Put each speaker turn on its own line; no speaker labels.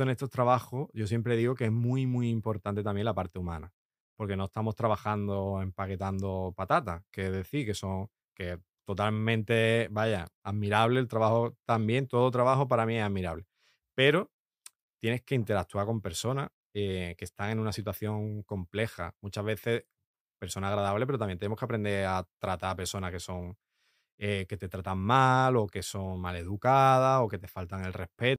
en estos trabajos, yo siempre digo que es muy, muy importante también la parte humana, porque no estamos trabajando empaquetando patatas, que es decir, que son, que totalmente, vaya, admirable el trabajo también, todo trabajo para mí es admirable, pero tienes que interactuar con personas eh, que están en una situación compleja, muchas veces personas agradables, pero también tenemos que aprender a tratar a personas que son... Eh, que te tratan mal o que son mal educadas o que te faltan el respeto.